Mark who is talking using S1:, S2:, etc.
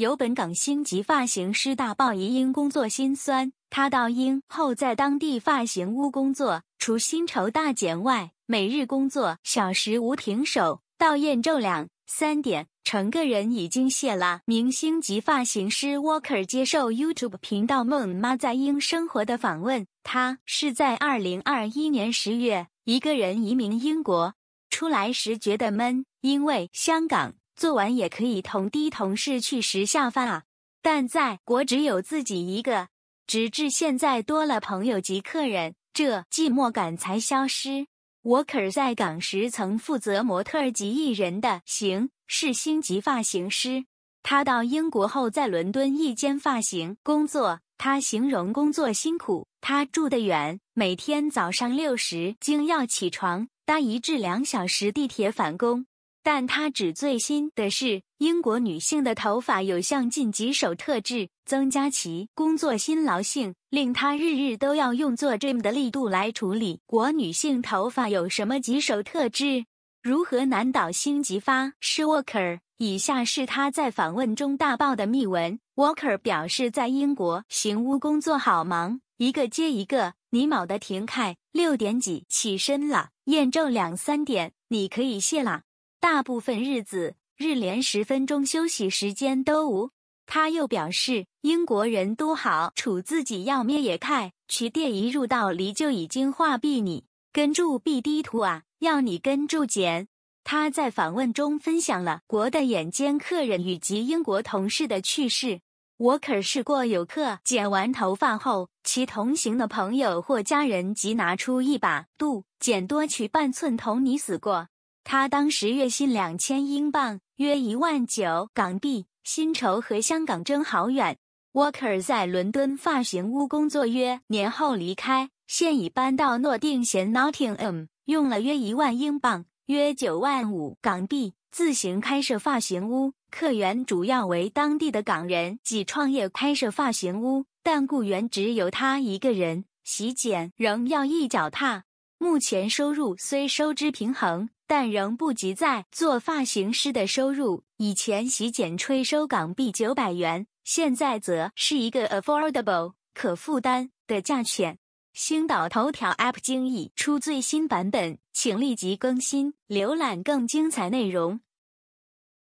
S1: 有本港星级发型师大爆，因工作辛酸，他到英后在当地发型屋工作，除薪酬大减外，每日工作小时无停手，到夜昼两三点，成个人已经谢啦。星级发型师 Walker 接受 YouTube 频道梦妈在英生活的访问，他是在二零二一年十月一个人移民英国，出来时觉得闷，因为香港。做完也可以同的同事去食下饭啊，但在国只有自己一个，直至现在多了朋友及客人，这寂寞感才消失。我可在港时曾负责模特及艺人的行，是星级发型师。他到英国后在伦敦一间发型工作，他形容工作辛苦，他住得远，每天早上六时竟要起床，搭一至两小时地铁返工。但他指最新的是，英国女性的头发有像近几手特质，增加其工作辛劳性，令她日日都要用做 a m 的力度来处理。国女性头发有什么几手特质？如何难倒星级发？Walker 是以下是他在访问中大爆的密文。Walker 表示，在英国行屋工作好忙，一个接一个，你卯的停开，六点几起身了，验证两三点，你可以谢啦。大部分日子，日连十分钟休息时间都无。他又表示，英国人都好处，自己要灭也看，其电一入到离就已经画毕你跟住壁低图啊，要你跟住剪。他在访问中分享了国的眼尖客人以及英国同事的趣事。我可是过有客，剪完头发后，其同行的朋友或家人即拿出一把度剪，多取半寸同你死过。他当时月薪两千英镑，约一万九港币，薪酬和香港争好远。Walker 在伦敦发型屋工作约年后离开，现已搬到诺丁咸 （Nottingham），用了约一万英镑，约九万五港币自行开设发型屋。客源主要为当地的港人，及创业开设发型屋，但雇员只有他一个人，洗剪仍要一脚踏。目前收入虽收支平衡。但仍不及在做发型师的收入。以前洗剪吹收港币九百元，现在则是一个 affordable 可负担的价钱。星岛头条 App 精益出最新版本，请立即更新，浏览更精彩内容。